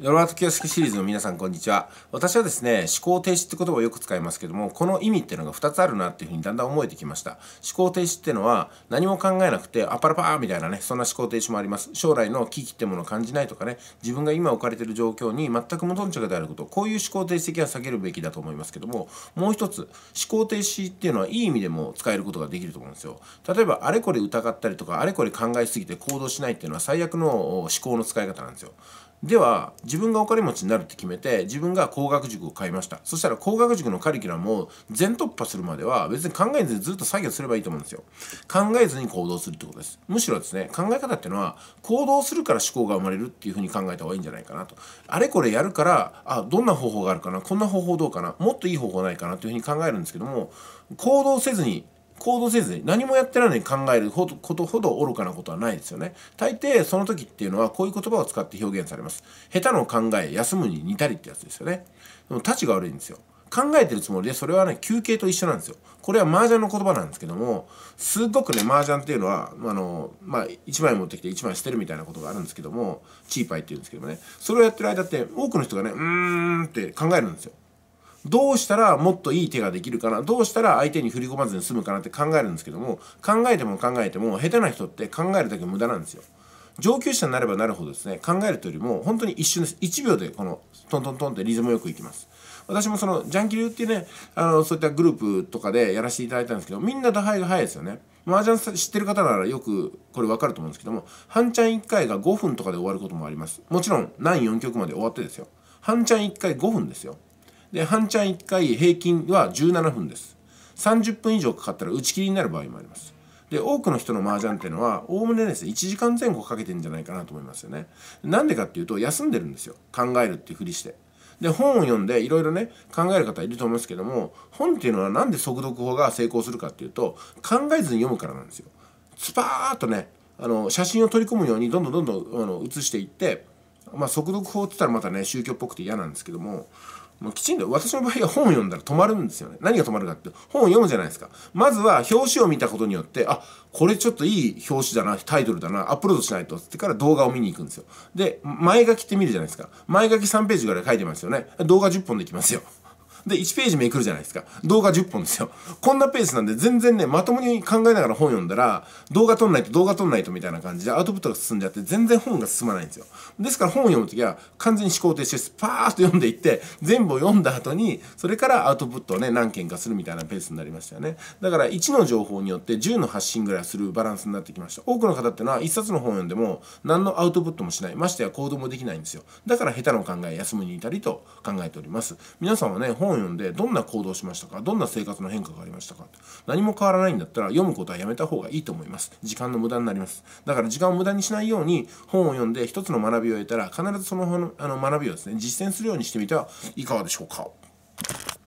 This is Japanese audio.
ヨロワー式シリーズの皆さんこんにちは。私はですね、思考停止って言葉をよく使いますけども、この意味っていうのが2つあるなっていうふうにだんだん思えてきました。思考停止っていうのは何も考えなくて、あパラパーみたいなね、そんな思考停止もあります。将来の危機ってものを感じないとかね、自分が今置かれてる状況に全く無頓着であること、こういう思考停止的は避けるべきだと思いますけども、もう一つ、思考停止っていうのはいい意味でも使えることができると思うんですよ。例えば、あれこれ疑ったりとか、あれこれ考えすぎて行動しないっていうのは最悪の思考の使い方なんですよ。では自分がお金持ちになるって決めて自分が工学塾を買いましたそしたら工学塾のカリキュラムを全突破するまでは別に考えずにずっと作業すればいいと思うんですよ考えずに行動するってことですむしろですね考え方っていうのは行動するから思考が生まれるっていうふうに考えた方がいいんじゃないかなとあれこれやるからあどんな方法があるかなこんな方法どうかなもっといい方法ないかなというふうに考えるんですけども行動せずに行動せずに何もやってないのに考えることほど愚かなことはないですよね。大抵その時っていうのはこういう言葉を使って表現されます。下手の考え、休むに似たりってやつですよね。でも、たちが悪いんですよ。考えてるつもりで、それはね、休憩と一緒なんですよ。これは麻雀の言葉なんですけども、すっごくね、麻雀っていうのは、あの、まあ、1枚持ってきて1枚捨てるみたいなことがあるんですけども、チーパイっていうんですけどもね、それをやってる間って、多くの人がね、うーんって考えるんですよ。どうしたらもっといい手ができるかなどうしたら相手に振り込まずに済むかなって考えるんですけども考えても考えても下手な人って考えるだけ無駄なんですよ上級者になればなるほどですね考えるというよりも本当に一瞬です1秒でこのトントントンってリズムよくいきます私もそのジャンキ流っていうねあのそういったグループとかでやらせていただいたんですけどみんな打敗が早いですよね麻雀知ってる方ならよくこれ分かると思うんですけども半チャン1回が5分とかで終わることもありますもちろん何4局まで終わってですよ半チャン1回5分ですよで半チャン1回平均は17分です30分以上かかったら打ち切りになる場合もありますで多くの人の麻雀っていうのはおおむねですね1時間前後かけてんじゃないかなと思いますよねなんでかっていうと休んでるんですよ考えるっていうふりしてで本を読んでいろいろね考える方いると思いますけども本っていうのは何で速読法が成功するかっていうと考えずに読むからなんですよスパーっとねあの写真を取り込むようにどんどんどんどんあの写していってまあ速読法って言ったらまたね宗教っぽくて嫌なんですけどももうきちんと、私の場合は本を読んだら止まるんですよね。何が止まるかって、本を読むじゃないですか。まずは表紙を見たことによって、あ、これちょっといい表紙だな、タイトルだな、アップロードしないと、ってから動画を見に行くんですよ。で、前書きって見るじゃないですか。前書き3ページぐらい書いてますよね。動画10本できますよ。で、1ページめくるじゃないですか。動画10本ですよ。こんなペースなんで、全然ね、まともに考えながら本読んだら、動画撮んないと動画撮んないとみたいな感じでアウトプットが進んじゃって、全然本が進まないんですよ。ですから本を読むときは、完全に思考停止して、パーッと読んでいって、全部を読んだ後に、それからアウトプットをね、何件かするみたいなペースになりましたよね。だから、1の情報によって10の発信ぐらいするバランスになってきました。多くの方ってのは、1冊の本を読んでも、何のアウトプットもしない。ましてや行動もできないんですよ。だから、下手の考え、休みに至たりと考えております。皆さんはね、本本読んでどんな行動しましたかどんな生活の変化がありましたか何も変わらないんだったら読むことはやめた方がいいと思います時間の無駄になりますだから時間を無駄にしないように本を読んで一つの学びを得たら必ずそのあの学びをですね実践するようにしてみてはいかがでしょうか